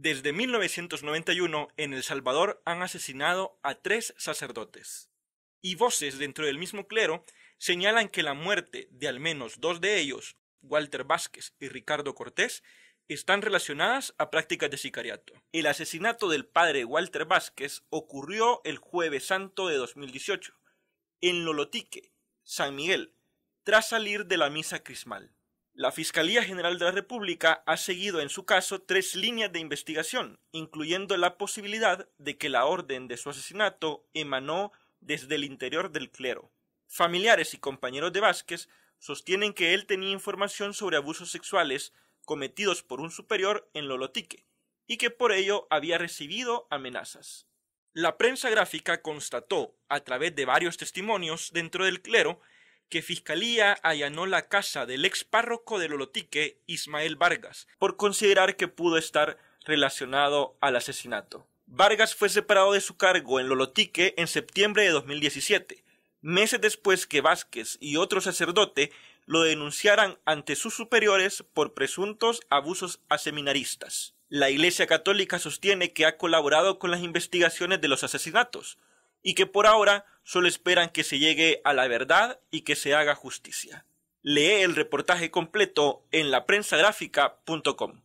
Desde 1991, en El Salvador han asesinado a tres sacerdotes. Y voces dentro del mismo clero señalan que la muerte de al menos dos de ellos, Walter Vázquez y Ricardo Cortés, están relacionadas a prácticas de sicariato. El asesinato del padre Walter Vázquez ocurrió el jueves santo de 2018, en Lolotique, San Miguel, tras salir de la misa crismal. La Fiscalía General de la República ha seguido en su caso tres líneas de investigación, incluyendo la posibilidad de que la orden de su asesinato emanó desde el interior del clero. Familiares y compañeros de Vázquez sostienen que él tenía información sobre abusos sexuales cometidos por un superior en Lolotique, y que por ello había recibido amenazas. La prensa gráfica constató, a través de varios testimonios dentro del clero, que Fiscalía allanó la casa del ex párroco de Lolotique, Ismael Vargas, por considerar que pudo estar relacionado al asesinato. Vargas fue separado de su cargo en Lolotique en septiembre de 2017, meses después que Vázquez y otro sacerdote lo denunciaran ante sus superiores por presuntos abusos a seminaristas. La Iglesia Católica sostiene que ha colaborado con las investigaciones de los asesinatos, y que por ahora solo esperan que se llegue a la verdad y que se haga justicia. Lee el reportaje completo en laprensagráfica.com